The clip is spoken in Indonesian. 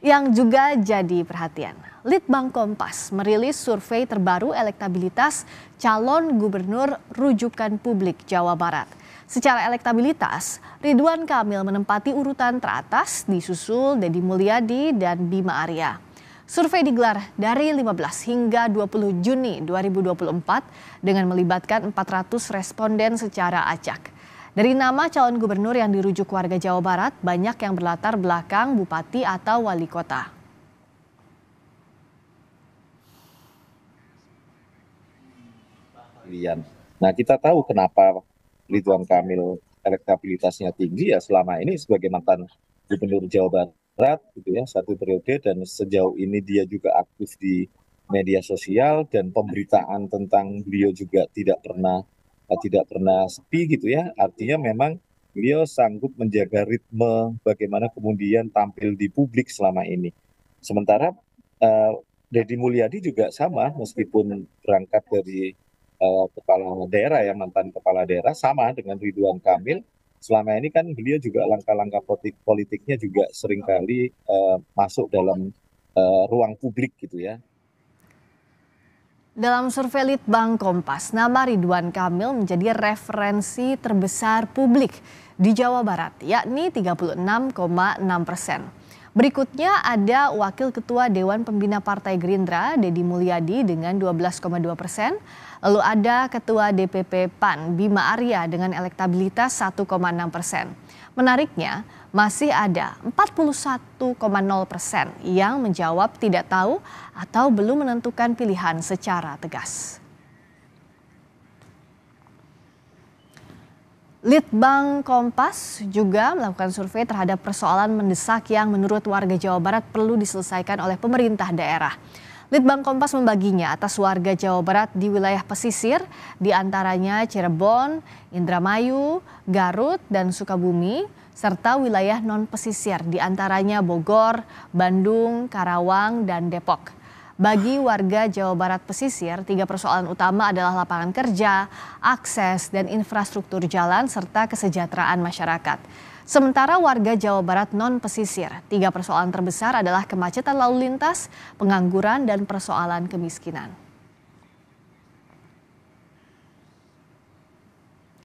yang juga jadi perhatian. Litbang Kompas merilis survei terbaru elektabilitas calon gubernur rujukan publik Jawa Barat. Secara elektabilitas, Ridwan Kamil menempati urutan teratas disusul Deddy Mulyadi dan Bima Arya. Survei digelar dari 15 hingga 20 Juni 2024 dengan melibatkan 400 responden secara acak. Dari nama calon gubernur yang dirujuk warga Jawa Barat, banyak yang berlatar belakang bupati atau wali kota. Nah kita tahu kenapa Ridwan Kamil elektabilitasnya tinggi ya selama ini sebagai mantan gubernur Jawa Barat gitu ya satu periode dan sejauh ini dia juga aktif di media sosial dan pemberitaan tentang beliau juga tidak pernah tidak pernah sepi gitu ya. Artinya memang beliau sanggup menjaga ritme bagaimana kemudian tampil di publik selama ini. Sementara uh, Deddy Mulyadi juga sama meskipun berangkat dari uh, kepala daerah ya mantan kepala daerah sama dengan Ridwan Kamil. Selama ini kan beliau juga langkah-langkah politik politiknya juga seringkali uh, masuk dalam uh, ruang publik gitu ya. Dalam survei Litbang Kompas, nama Ridwan Kamil menjadi referensi terbesar publik di Jawa Barat, yakni 36,6 persen. Berikutnya ada Wakil Ketua Dewan Pembina Partai Gerindra, Deddy Mulyadi dengan 12,2 persen. Lalu ada Ketua DPP PAN, Bima Arya dengan elektabilitas 1,6 persen. Menariknya, masih ada 41,0 persen yang menjawab tidak tahu atau belum menentukan pilihan secara tegas. Litbang Kompas juga melakukan survei terhadap persoalan mendesak yang menurut warga Jawa Barat perlu diselesaikan oleh pemerintah daerah. Litbang Kompas membaginya atas warga Jawa Barat di wilayah pesisir, di antaranya Cirebon, Indramayu, Garut, dan Sukabumi, serta wilayah non-pesisir, di antaranya Bogor, Bandung, Karawang, dan Depok. Bagi warga Jawa Barat pesisir, tiga persoalan utama adalah lapangan kerja, akses, dan infrastruktur jalan, serta kesejahteraan masyarakat. Sementara warga Jawa Barat non-pesisir, tiga persoalan terbesar adalah kemacetan lalu lintas, pengangguran, dan persoalan kemiskinan.